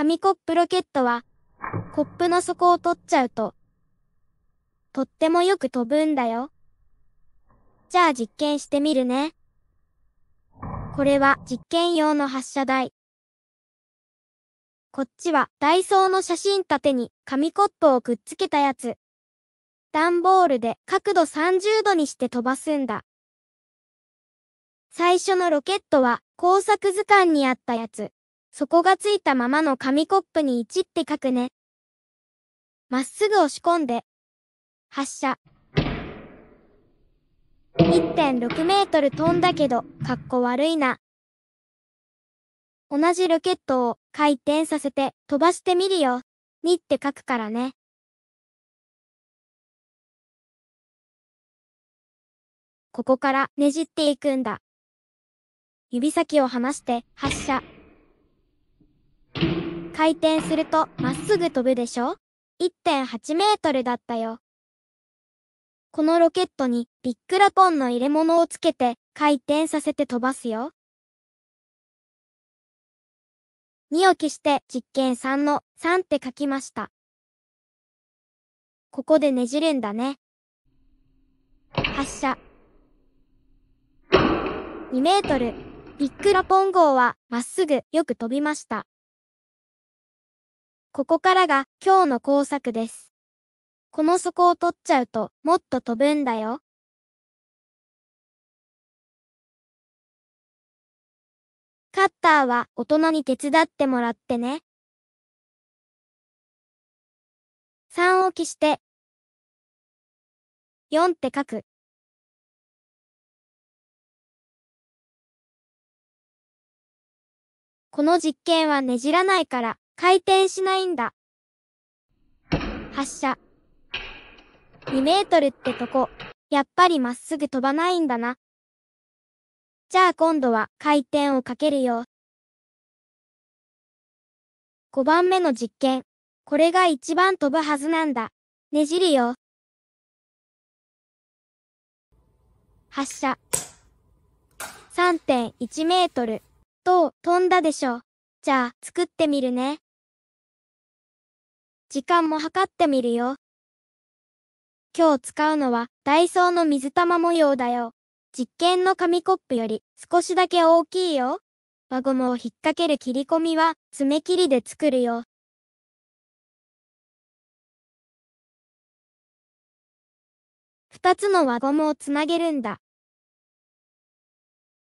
紙コップロケットは、コップの底を取っちゃうと、とってもよく飛ぶんだよ。じゃあ実験してみるね。これは実験用の発射台。こっちはダイソーの写真立てに紙コップをくっつけたやつ。段ボールで角度30度にして飛ばすんだ。最初のロケットは工作図鑑にあったやつ。底がついたままの紙コップに1って書くね。まっすぐ押し込んで。発射。1.6メートル飛んだけど、かっこ悪いな。同じロケットを回転させて飛ばしてみるよ。2って書くからね。ここからねじっていくんだ。指先を離して発射。回転するとまっすぐ飛ぶでしょ ?1.8 メートルだったよ。このロケットにビッグラポンの入れ物をつけて回転させて飛ばすよ。2を消して実験3の3って書きました。ここでねじるんだね。発射。2メートル。ビックラポン号はまっすぐよく飛びました。ここからが今日の工作です。この底を取っちゃうともっと飛ぶんだよ。カッターは大人に手伝ってもらってね。3置きして、4って書く。この実験はねじらないから回転しないんだ。発射。2メートルってとこ、やっぱりまっすぐ飛ばないんだな。じゃあ今度は回転をかけるよ。5番目の実験。これが一番飛ぶはずなんだ。ねじるよ。発射。3.1メートル。と、飛んだでしょ。じゃあ、作ってみるね。時間も測ってみるよ。今日使うのはダイソーの水玉模様だよ。実験の紙コップより少しだけ大きいよ。輪ゴムを引っ掛ける切り込みは爪切りで作るよ。二つの輪ゴムをつなげるんだ。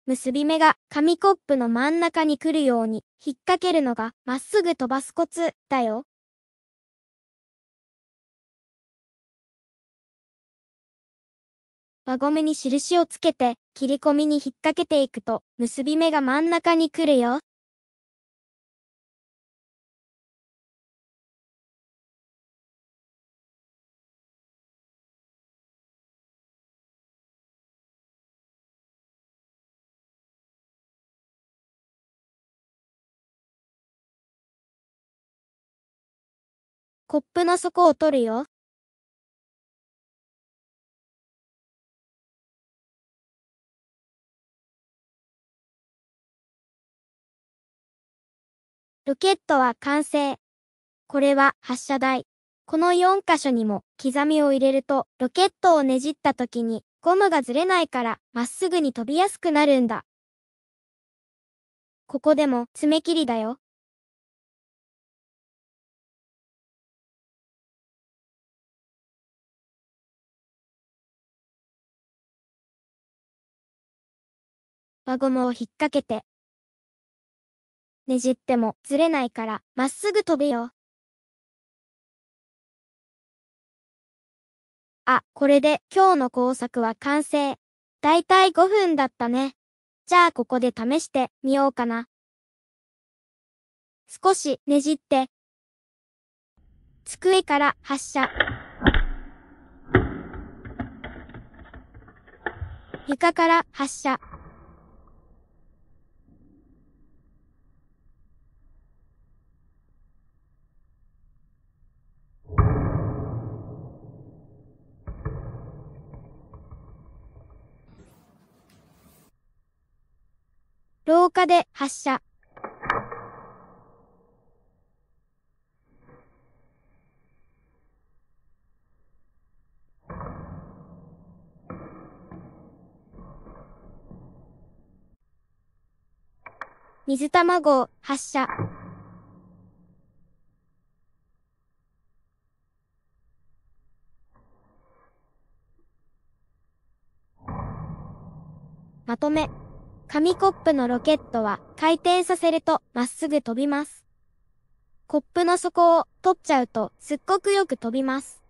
結び目が紙コップの真ん中に来るように引っ掛けるのがまっすぐ飛ばすコツだよ。輪ゴムに印をつけて、切り込みに引っ掛けていくと、結び目が真ん中に来るよ。コップの底を取るよ。ロケットは完成。これは発射台。この4箇所にも刻みを入れるとロケットをねじった時にゴムがずれないからまっすぐに飛びやすくなるんだ。ここでも爪切りだよ。輪ゴムを引っ掛けてねじってもずれないから、まっすぐ飛べよ。あ、これで今日の工作は完成。だいたい5分だったね。じゃあここで試してみようかな。少しねじって、机から発射。床から発射。廊下で発射。水玉号発射。まとめ。紙コップのロケットは回転させるとまっすぐ飛びます。コップの底を取っちゃうとすっごくよく飛びます。